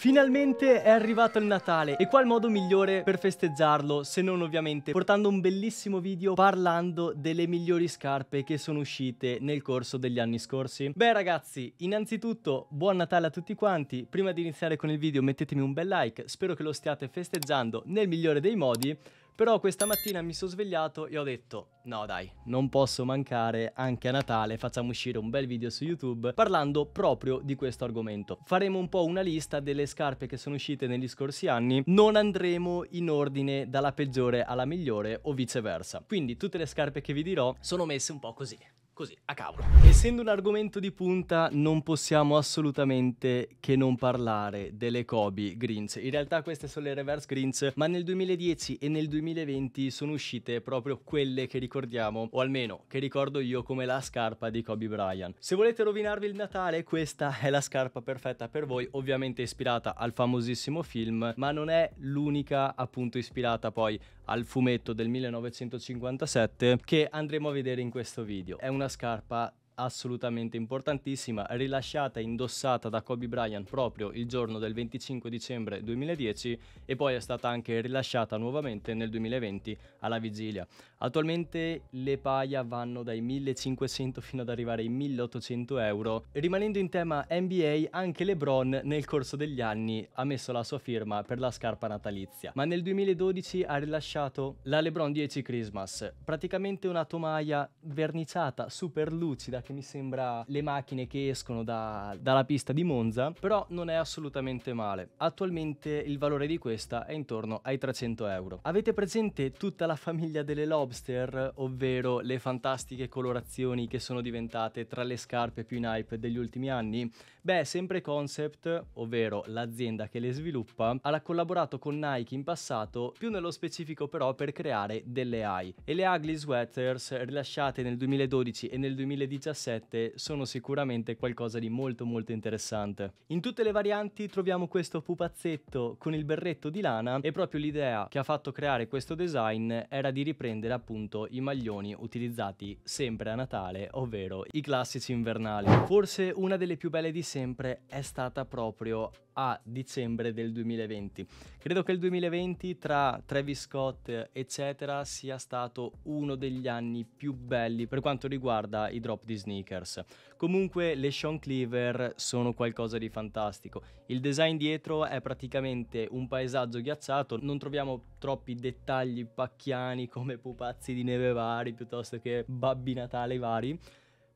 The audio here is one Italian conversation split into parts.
Finalmente è arrivato il Natale e qual modo migliore per festeggiarlo se non ovviamente portando un bellissimo video parlando delle migliori scarpe che sono uscite nel corso degli anni scorsi? Beh ragazzi, innanzitutto buon Natale a tutti quanti, prima di iniziare con il video mettetemi un bel like, spero che lo stiate festeggiando nel migliore dei modi però questa mattina mi sono svegliato e ho detto No dai, non posso mancare, anche a Natale facciamo uscire un bel video su YouTube parlando proprio di questo argomento. Faremo un po' una lista delle scarpe che sono uscite negli scorsi anni, non andremo in ordine dalla peggiore alla migliore o viceversa. Quindi tutte le scarpe che vi dirò sono messe un po' così così, a cavolo. Essendo un argomento di punta, non possiamo assolutamente che non parlare delle Kobe Greens. In realtà queste sono le reverse Greens, ma nel 2010 e nel 2020 sono uscite proprio quelle che ricordiamo, o almeno che ricordo io come la scarpa di Kobe Bryant. Se volete rovinarvi il Natale, questa è la scarpa perfetta per voi, ovviamente ispirata al famosissimo film, ma non è l'unica appunto ispirata poi al fumetto del 1957 che andremo a vedere in questo video. È una scarpa assolutamente importantissima, rilasciata e indossata da Kobe Bryant proprio il giorno del 25 dicembre 2010 e poi è stata anche rilasciata nuovamente nel 2020 alla vigilia. Attualmente le paia vanno dai 1500 fino ad arrivare ai 1800 euro. Rimanendo in tema NBA, anche LeBron nel corso degli anni ha messo la sua firma per la scarpa natalizia, ma nel 2012 ha rilasciato la LeBron 10 Christmas, praticamente una tomaia verniciata super lucida che mi sembra le macchine che escono da, dalla pista di Monza, però non è assolutamente male. Attualmente il valore di questa è intorno ai 300 euro. Avete presente tutta la famiglia delle lobster, ovvero le fantastiche colorazioni che sono diventate tra le scarpe più in hype degli ultimi anni? Beh, sempre Concept, ovvero l'azienda che le sviluppa, ha collaborato con Nike in passato, più nello specifico però per creare delle AI. E le ugly sweaters rilasciate nel 2012 e nel 2017 cassette sono sicuramente qualcosa di molto molto interessante. In tutte le varianti troviamo questo pupazzetto con il berretto di lana e proprio l'idea che ha fatto creare questo design era di riprendere appunto i maglioni utilizzati sempre a Natale, ovvero i classici invernali. Forse una delle più belle di sempre è stata proprio a dicembre del 2020. Credo che il 2020 tra Travis Scott eccetera sia stato uno degli anni più belli per quanto riguarda i drop di sneakers. Comunque le Sean Cleaver sono qualcosa di fantastico. Il design dietro è praticamente un paesaggio ghiacciato, non troviamo troppi dettagli pacchiani come pupazzi di neve vari piuttosto che babbi natale vari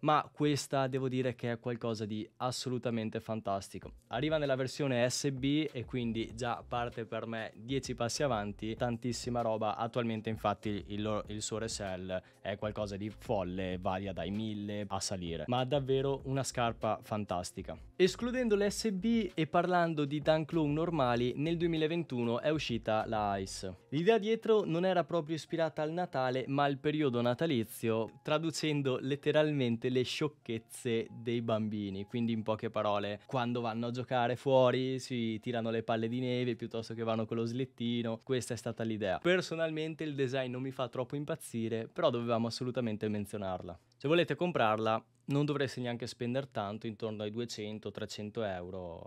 ma questa devo dire che è qualcosa di assolutamente fantastico. Arriva nella versione SB e quindi già parte per me 10 passi avanti, tantissima roba, attualmente infatti il, loro, il suo resell è qualcosa di folle, varia dai 1000 a salire, ma davvero una scarpa fantastica. Escludendo l'SB e parlando di Dunk Low normali, nel 2021 è uscita la Ice. L'idea dietro non era proprio ispirata al Natale, ma al periodo natalizio, traducendo letteralmente le sciocchezze dei bambini. Quindi, in poche parole, quando vanno a giocare fuori si tirano le palle di neve piuttosto che vanno con lo slittino. Questa è stata l'idea. Personalmente, il design non mi fa troppo impazzire, però dovevamo assolutamente menzionarla. Se volete comprarla, non dovresti neanche spendere tanto, intorno ai 200-300 euro,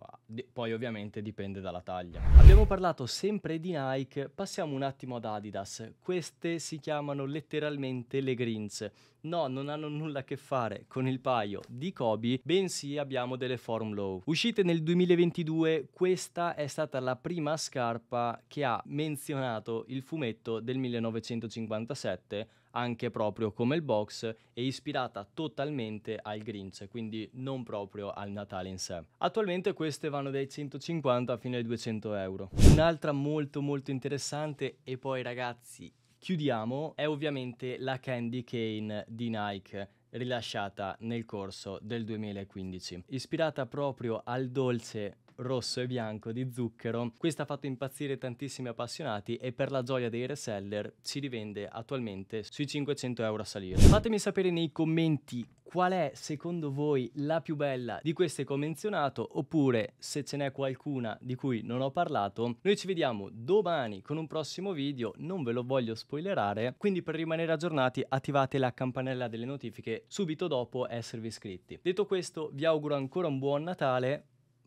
poi ovviamente dipende dalla taglia. Abbiamo parlato sempre di Nike, passiamo un attimo ad Adidas, queste si chiamano letteralmente le Greens. No, non hanno nulla a che fare con il paio di Kobe, bensì abbiamo delle Form Low. Uscite nel 2022, questa è stata la prima scarpa che ha menzionato il fumetto del 1957 anche proprio come il box e ispirata totalmente al Grinch, quindi non proprio al Natale in sé. Attualmente queste vanno dai 150 fino ai 200 euro. Un'altra molto molto interessante e poi ragazzi chiudiamo è ovviamente la Candy Cane di Nike rilasciata nel corso del 2015, ispirata proprio al dolce rosso e bianco di zucchero. Questo ha fatto impazzire tantissimi appassionati e per la gioia dei reseller si rivende attualmente sui 500 euro a salire. Fatemi sapere nei commenti qual è secondo voi la più bella di queste che ho menzionato oppure se ce n'è qualcuna di cui non ho parlato. Noi ci vediamo domani con un prossimo video, non ve lo voglio spoilerare, quindi per rimanere aggiornati attivate la campanella delle notifiche subito dopo esservi iscritti. Detto questo vi auguro ancora un buon Natale